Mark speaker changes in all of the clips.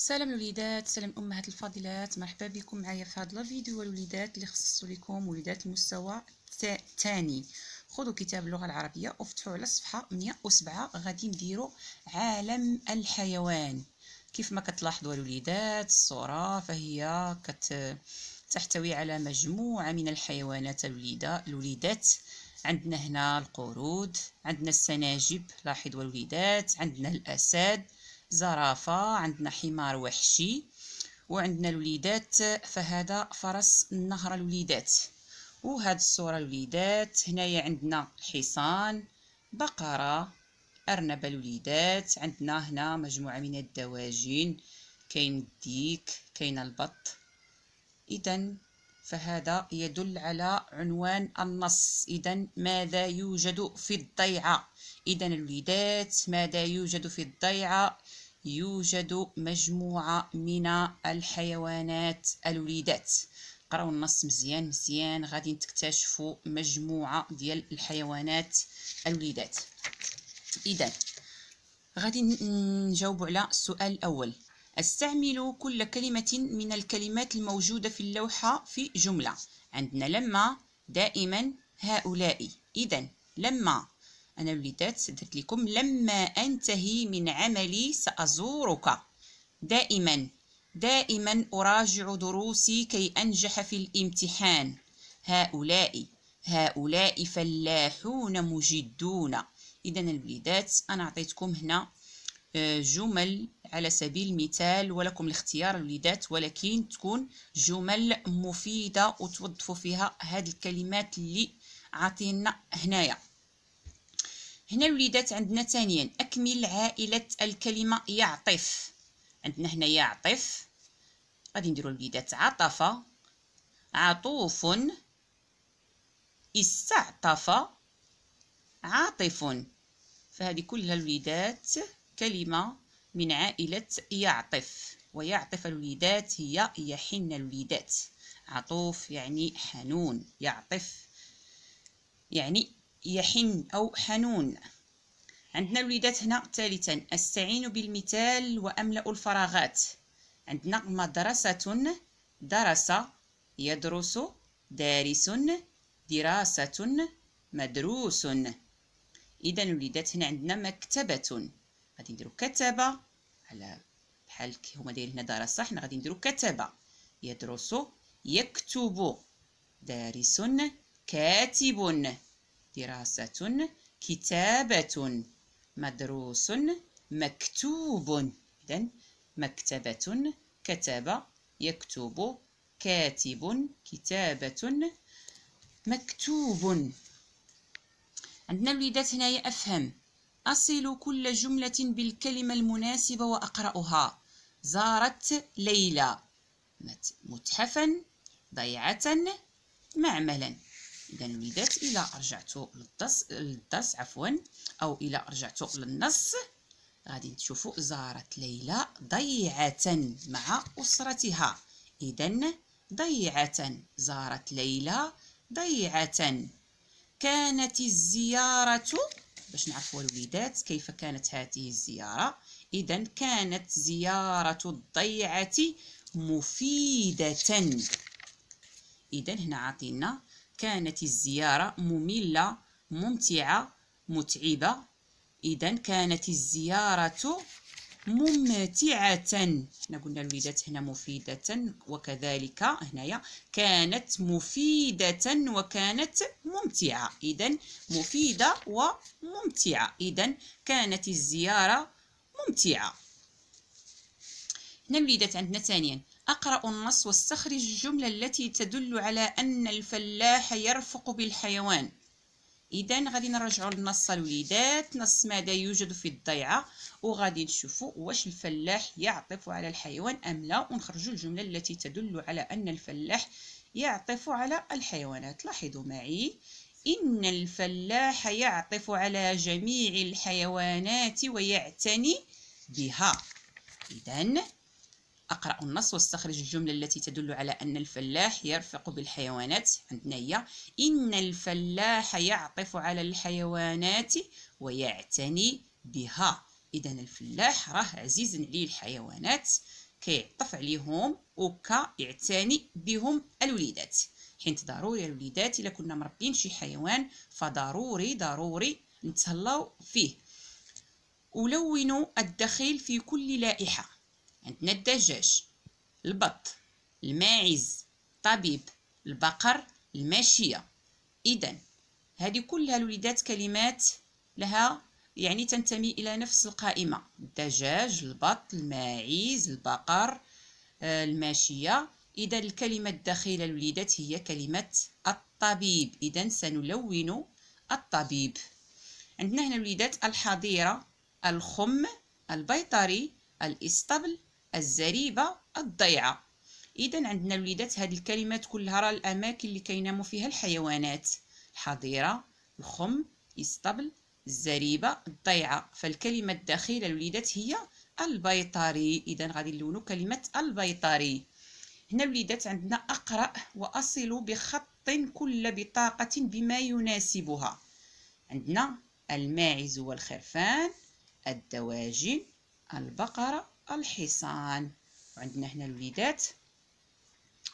Speaker 1: سلام الوليدات سلام امهات الفاضلات مرحبا بكم معايا في هذا الفيديو الوليدات اللي خصصت لكم وليدات المستوى الثاني خذوا كتاب اللغه العربيه وفتحوا على الصفحه 107 غادي نديروا عالم الحيوان كيف ما كتلاحظوا الوليدات الصوره فهي كت تحتوي على مجموعه من الحيوانات الوليده الوليدات عندنا هنا القرود عندنا السناجب لاحظوا الوليدات عندنا الاسد زرافة عندنا حمار وحشي وعندنا الوليدات فهذا فرس النهر الوليدات وهاد الصورة الوليدات هنايا عندنا حصان بقرة أرنب الوليدات عندنا هنا مجموعة من الدواجن كاين الديك كاين البط إذا فهذا يدل على عنوان النص إذا ماذا يوجد في الضيعة إذا الوليدات ماذا يوجد في الضيعة يوجد مجموعة من الحيوانات الوليدات قرأوا النص مزيان مزيان غادي تكتشفوا مجموعة ديال الحيوانات الوليدات إذا غادي نجاوب على السؤال الأول استعمل كل كلمة من الكلمات الموجودة في اللوحة في جملة عندنا لما دائما هؤلاء إذا لما أنا وليدات درت لكم لما أنتهي من عملي سأزورك دائما دائما أراجع دروسي كي أنجح في الامتحان هؤلاء هؤلاء فلاحون مجدون إذا الوليدات أنا أعطيتكم هنا آه، جمل على سبيل المثال ولكم الاختيار الوليدات ولكن تكون جمل مفيدة وتوظفوا فيها هاد الكلمات اللي عاطينا هنايا هنا وليدات عندنا ثانيا اكمل عائله الكلمه يعطف عندنا هنا يعطف غادي نديرو الوليدات عطف عطوف استعطف عاطف فهذه كلها الوليدات كلمة من عائلة يعطف ويعطف الوليدات هي يحن الوليدات عطوف يعني حنون يعطف يعني يحن أو حنون عندنا الوليدات هنا ثالثا استعين بالمثال وأملأ الفراغات عندنا مدرسة درس يدرس دارس دراسة مدروس إذا الوليدات هنا عندنا مكتبة غادي نديرو كتبة على بحال هما دايرين هنا درس حنا غادي نديرو كتبة يدرس يكتب دارس كاتب دراسة كتابة مدروس مكتوب إذن مكتبة كتب يكتب كاتب كتابة مكتوب عندنا الوليدات هنايا أفهم أصل كل جملة بالكلمة المناسبة وأقرأها زارت ليلى متحفا ضيعة معملا اذا الندات الى رجعتوا للدرس للدرس عفوا او الى رجعتوا للنص غادي تشوفوا زارت ليلى ضيعة مع اسرتها اذا ضيعة زارت ليلى ضيعة كانت الزيارة باش نعرفوا الوليدات كيف كانت هذه الزيارة إذا كانت زيارة الضيعة مفيدة إذا هنا عطينا كانت الزيارة مملة ممتعة متعبة إذا كانت الزيارة ممتعة حنا قلنا الوليدات هنا مفيدة وكذلك هنايا كانت مفيدة وكانت ممتعة إذا مفيدة وممتعة إذا كانت الزيارة ممتعة هنا الوليدات عندنا ثانيا أقرأ النص واستخرج الجملة التي تدل على أن الفلاح يرفق بالحيوان إذا غادي نرجعوا للنص الوليدات نص ماذا يوجد في الضيعة وغادي نشوفوا واش الفلاح يعطف على الحيوان أم لا ونخرجوا الجملة التي تدل على أن الفلاح يعطف على الحيوانات لاحظوا معي إن الفلاح يعطف على جميع الحيوانات ويعتني بها إذا أقرأ النص واستخرج الجملة التي تدل على أن الفلاح يرفق بالحيوانات عندنا هي إن الفلاح يعطف على الحيوانات ويعتني بها إذا الفلاح راه عزيز عليه الحيوانات كيعطف عليهم وكيعتني بهم الوليدات حيت ضروري الوليدات إلا كنا مربين شي حيوان فضروري ضروري نتهلاو فيه ولونوا الدخيل في كل لائحه عندنا الدجاج البط الماعز طبيب البقر الماشية إذا هذه كلها الوليدات كلمات لها يعني تنتمي إلى نفس القائمة الدجاج البط الماعز البقر آه، الماشية إذا الكلمة الداخلة الوليدات هي كلمة الطبيب إذا سنلون الطبيب عندنا هنا الوليدات الحظيرة الخم البيطري الإسطبل الزريبه الضيعه اذا عندنا الوليدات هذه الكلمات كلها راه الاماكن اللي كينامو فيها الحيوانات الحظيره الخم الاسطبل الزريبه الضيعه فالكلمه الداخله الوليدات هي البيطري اذا غادي نلونو كلمه البيطري هنا الوليدات عندنا اقرا واصل بخط كل بطاقه بما يناسبها عندنا الماعز والخرفان الدواجن البقرة الحصان وعندنا هنا الوليدات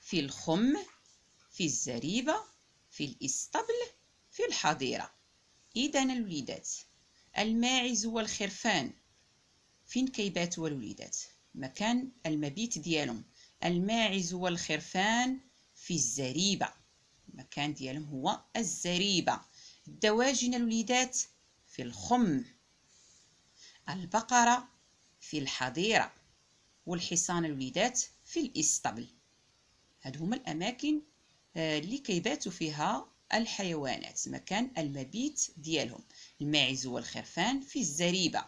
Speaker 1: في الخم في الزريبة في الإسطبل في الحظيرة إذا الوليدات الماعز والخرفان فين كيباتوا الوليدات مكان المبيت ديالهم الماعز والخرفان في الزريبة المكان ديالهم هو الزريبة الدواجن الوليدات في الخم البقرة في الحظيرة والحصان الوليدات في الإسطبل هاد هما الأماكن آه، اللي كيباتوا فيها الحيوانات مكان المبيت ديالهم الماعز والخرفان في الزريبة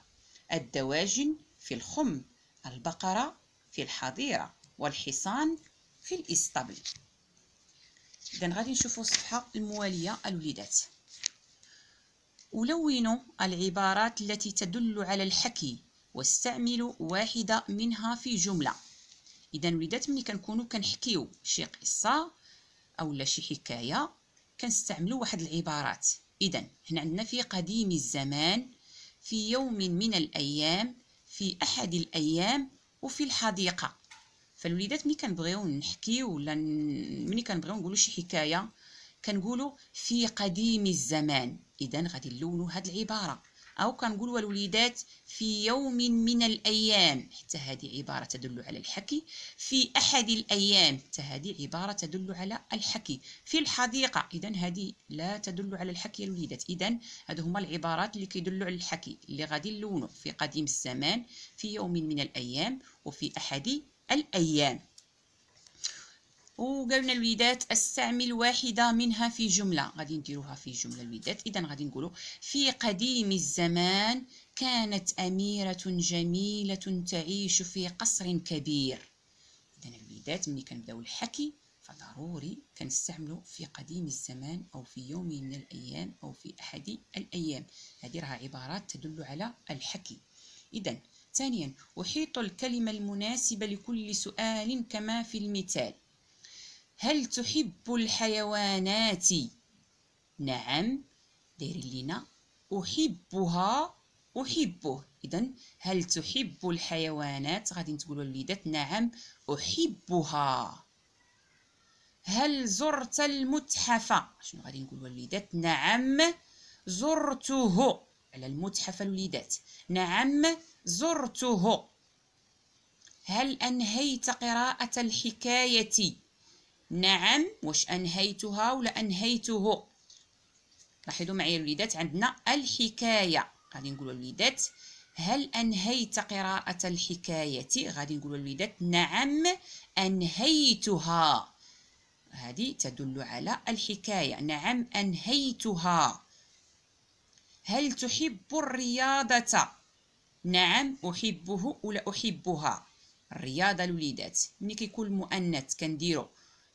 Speaker 1: الدواجن في الخم البقرة في الحظيرة والحصان في الإسطبل إذن غادي نشوفوا الصفحة الموالية الوليدات ولونوا العبارات التي تدل على الحكي واستعمل واحدة منها في جملة إذا وليدات ملي كنكونو كنحكيو شي قصة أولا شي حكاية كنستعملو واحد العبارات إذا هنا عندنا في قديم الزمان في يوم من الأيام في أحد الأيام وفي الحديقة فالوليدات ملي كنبغيو نحكيو ولا ملي كنبغيو نقولو شي حكاية كنقولو في قديم الزمان إذا غادي نلونو هاد العبارة أو كنقول والوليدات في يوم من الأيام حتى هذه عبارة تدل على الحكي في أحد الأيام حتى هذه عبارة تدل على الحكي في الحديقة إذا هذه لا تدل على الحكي الوليدات إذا هذو هما العبارات اللي كيدلوا على الحكي اللي غادي نلونو في قديم الزمان في يوم من الأيام وفي أحد الأيام وقالنا الوداد استعمل واحده منها في جمله غادي نديروها في جمله الوداد اذا غادي نقوله في قديم الزمان كانت اميره جميله تعيش في قصر كبير اذا الودات ملي كنبداو الحكي فضروري كنستعملو في قديم الزمان او في يوم من الايام او في احد الايام هذه راها عبارات تدل على الحكي اذا ثانيا احيط الكلمه المناسبه لكل سؤال كما في المثال هل تحب الحيوانات نعم دير لينا احبها احبه اذا هل تحب الحيوانات غادي تقولوا وليدات نعم احبها هل زرت المتحف شنو غادي نقولوا وليدات نعم زرته على المتحف الوليدات نعم زرته هل انهيت قراءه الحكايه نعم واش أنهيتها ولا أنهيته لاحظوا معايا الوليدات عندنا الحكاية غادي نقولوا الوليدات هل أنهيت قراءة الحكاية غادي نقولوا الوليدات نعم أنهيتها هذه تدل على الحكاية نعم أنهيتها هل تحب الرياضة نعم أحبه ولا أحبها الرياضة الوليدات ملي كيكون المؤنث كنديرو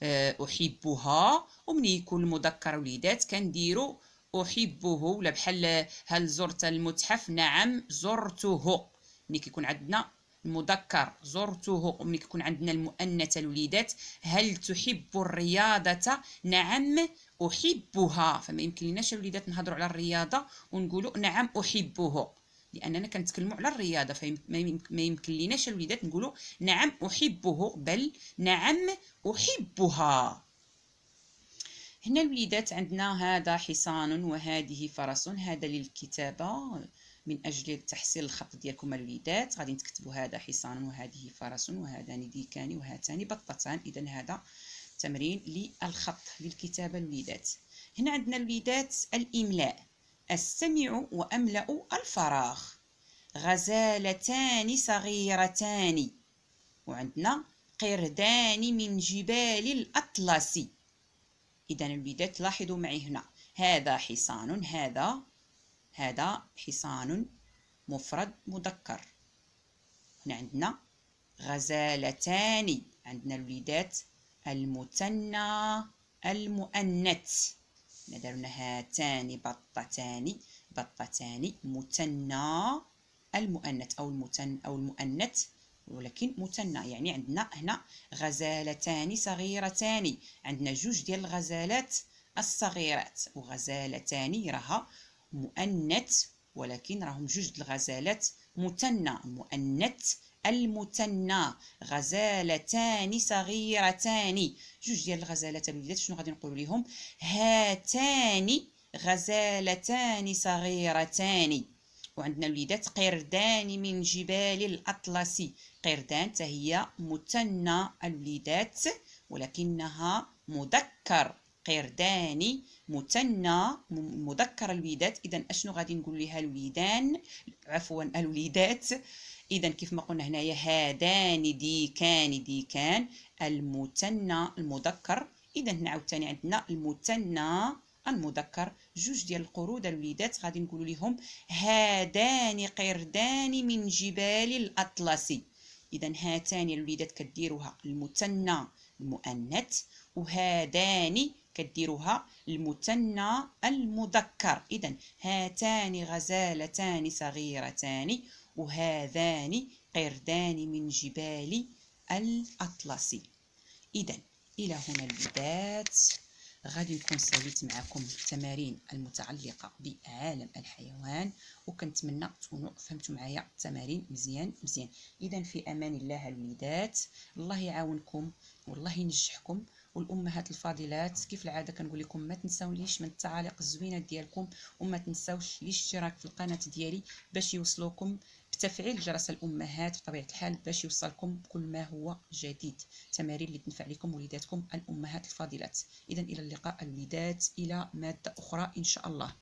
Speaker 1: آه، احبها ومني يكون المذكر وليدات كنديروا احبه ولا بحال هل زرت المتحف نعم زرته ملي كيكون عندنا المذكر زرته ومن كيكون عندنا المؤنث الوليدات هل تحب الرياضه نعم احبها فما يمكن لناش الوليدات نهضروا على الرياضه ونقولوا نعم احبه لاننا كنتكلموا على الرياضه فما يمكن ليناش الوليدات نقولوا نعم احبه بل نعم احبها هنا الوليدات عندنا هذا حصان وهذه فرس هذا للكتابه من اجل تحسين الخط ديالكم الوليدات غادي تكتبوا هذا حصان وهذه فرس وهذان ديكان وهاتان بطتان اذا هذا تمرين للخط للكتابه الوليدات هنا عندنا الوليدات الاملاء أستمع وأملأ الفراغ غزالتان صغيرتان وعندنا قردان من جبال الأطلس إذا الوليدات لاحظوا معي هنا هذا حصان هذا هذا حصان مفرد مذكر هنا عندنا غزالتان عندنا الوليدات المثنى المؤنث درنا هاتان بطتان بطتان مثنى المؤنث او المتن او المؤنث ولكن مثنى يعني عندنا هنا غزالتان صغيرتان عندنا جوج ديال الغزالات الصغيرات وغزالتان راها مؤنث ولكن راهم جوج الغزالات مثنى مؤنث المثنى غزالتان صغيرتان جوج ديال الغزالات الوليدات شنو غادي نقولوا لهم هاتان غزالتان صغيرتان وعندنا الوليدات قردان من جبال الأطلس قردان هي مثنى الوليدات ولكنها مذكر قرداني مثنى مذكر الوليدات اذا اشنو غادي نقول لها الوليدان عفوا الوليدات اذا كيف ما قلنا هنايا هذان ديكان ديكان المثنى المذكر اذا هنا عاوتاني عندنا المثنى المذكر جوج ديال القرود الوليدات غادي نقولوا لهم هذان قردان من جبال الاطلسي اذا هاتان الوليدات كديروها المثنى المؤنث وهذان كديروها المثنى المذكر اذا هاتان غزالتان صغيرتان وهذان قردان من جبال الاطلس اذا الى هنا البدايات غادي نكون ساليت معكم التمارين المتعلقه بعالم الحيوان وكنتمنى تكونوا فهمتوا معايا التمارين مزيان مزيان اذا في امان الله الوليدات الله يعاونكم والله ينجحكم والامهات الفاضلات كيف العاده كنقول لكم ما تنساوليش من التعاليق الزوينه ديالكم وما تنساوش الاشتراك في القناه ديالي باش يوصلوكم بتفعيل جرس الامهات بطبيعه الحال باش يوصلكم كل ما هو جديد تمارين اللي تنفع لكم وليداتكم الامهات الفاضلات اذا الى اللقاء الوليدات الى ماده اخرى ان شاء الله